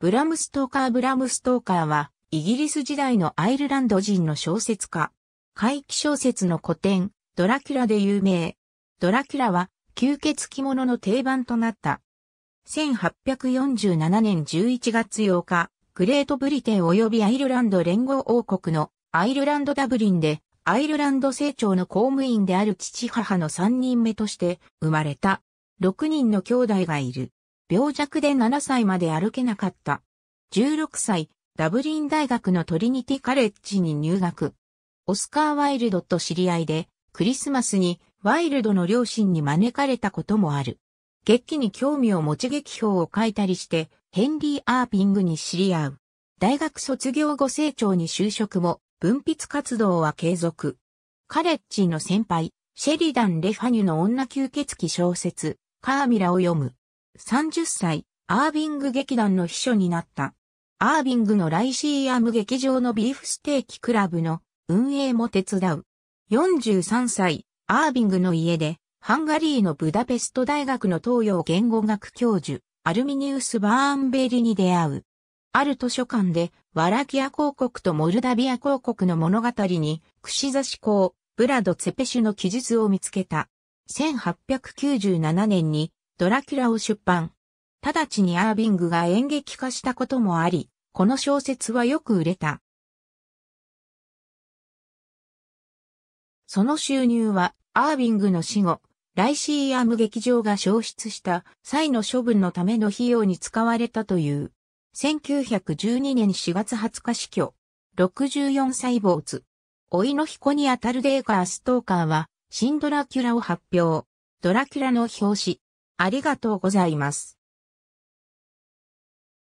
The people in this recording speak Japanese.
ブラムストーカーブラムストーカーは、イギリス時代のアイルランド人の小説家。怪奇小説の古典、ドラキュラで有名。ドラキュラは、吸血鬼物の定番となった。1847年11月8日、グレートブリテン及びアイルランド連合王国のアイルランドダブリンで、アイルランド政庁の公務員である父母の3人目として生まれた。6人の兄弟がいる。病弱で7歳まで歩けなかった。16歳、ダブリン大学のトリニティカレッジに入学。オスカー・ワイルドと知り合いで、クリスマスにワイルドの両親に招かれたこともある。劇に興味を持ち劇表を書いたりして、ヘンリー・アーピングに知り合う。大学卒業後成長に就職も、文筆活動は継続。カレッジの先輩、シェリダン・レファニュの女吸血鬼小説、カーミラを読む。30歳、アービング劇団の秘書になった。アービングのライシーアム劇場のビーフステーキクラブの運営も手伝う。43歳、アービングの家で、ハンガリーのブダペスト大学の東洋言語学教授、アルミニウス・バーンベリに出会う。ある図書館で、ワラキア公国とモルダビア公国の物語に、串刺し公、ブラド・ツェペシュの記述を見つけた。1897年にドラキュラを出版。直ちにアービングが演劇化したこともあり、この小説はよく売れた。その収入は、アービングの死後、ライシーアーム劇場が消失した際の処分のための費用に使われたという。1912年4月20日死去。64歳没。老いの彦にあたるデーカー・ストーカーは、新ドラキュラを発表。ドラキュラの表紙、ありがとうございます。